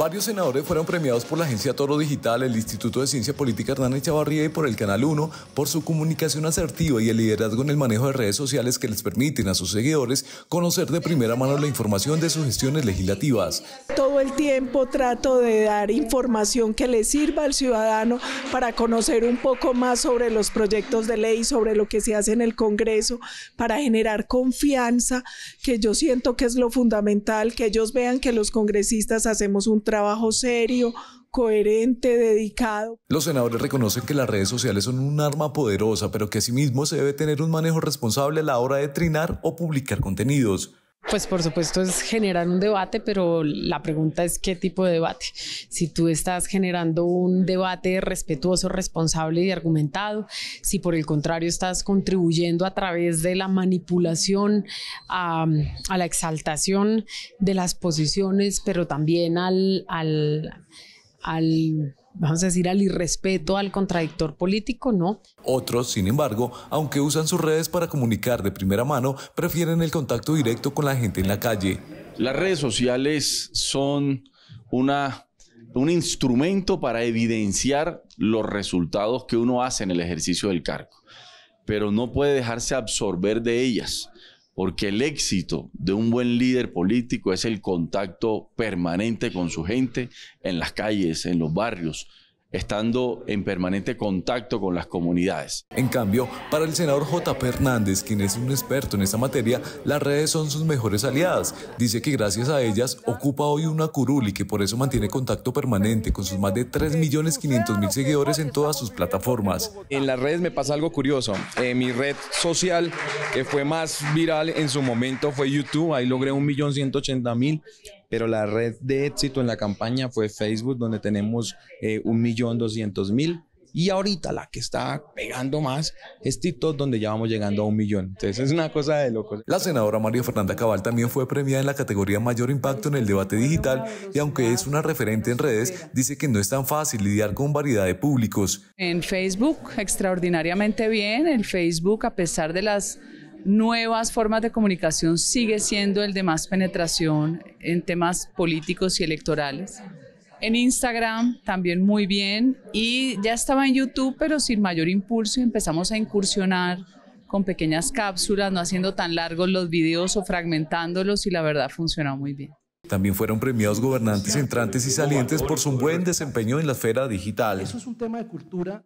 Varios senadores fueron premiados por la agencia Toro Digital, el Instituto de Ciencia Política Hernán Chavarría y por el Canal 1 por su comunicación asertiva y el liderazgo en el manejo de redes sociales que les permiten a sus seguidores conocer de primera mano la información de sus gestiones legislativas. Todo el tiempo trato de dar información que le sirva al ciudadano para conocer un poco más sobre los proyectos de ley, sobre lo que se hace en el Congreso, para generar confianza, que yo siento que es lo fundamental, que ellos vean que los congresistas hacemos un trabajo serio, coherente, dedicado. Los senadores reconocen que las redes sociales son un arma poderosa, pero que asimismo se debe tener un manejo responsable a la hora de trinar o publicar contenidos pues por supuesto es generar un debate, pero la pregunta es qué tipo de debate. Si tú estás generando un debate respetuoso, responsable y argumentado, si por el contrario estás contribuyendo a través de la manipulación, a, la exaltación de las posiciones, pero también al, al vamos a decir, al irrespeto al contradictor político, no. Otros, sin embargo, aunque usan sus redes para comunicar de primera mano, prefieren el contacto directo con la gente en la calle. Las redes sociales son un instrumento para evidenciar los resultados que uno hace en el ejercicio del cargo, pero no puede dejarse absorber de ellas porque el éxito de un buen líder político es el contacto permanente con su gente en las calles, en los barrios, estando en permanente contacto con las comunidades. En cambio, para el senador JP Fernández, quien es un experto en esta materia, las redes son sus mejores aliadas. Dice que gracias a ellas ocupa hoy una curul y que por eso mantiene contacto permanente con sus más de 3.500.000 seguidores en todas sus plataformas. En las redes me pasa algo curioso. En eh, mi red social, que fue más viral en su momento, fue YouTube. Ahí logré 1.180.000 pero la red de éxito en la campaña fue Facebook, donde tenemos eh, un millón doscientos mil. Y ahorita la que está pegando más es TikTok, donde ya vamos llegando a un millón. Entonces es una cosa de locos. La senadora María Fernanda Cabal también fue premiada en la categoría Mayor Impacto en el Debate Digital y aunque es una referente en redes, dice que no es tan fácil lidiar con variedad de públicos. En Facebook, extraordinariamente bien. en Facebook, a pesar de las nuevas formas de comunicación sigue siendo el de más penetración en temas políticos y electorales. En Instagram también muy bien y ya estaba en YouTube pero sin mayor impulso empezamos a incursionar con pequeñas cápsulas, no haciendo tan largos los videos o fragmentándolos y la verdad funcionó muy bien. También fueron premiados gobernantes entrantes y salientes por su buen desempeño en la esfera digital. Eso es un tema de cultura.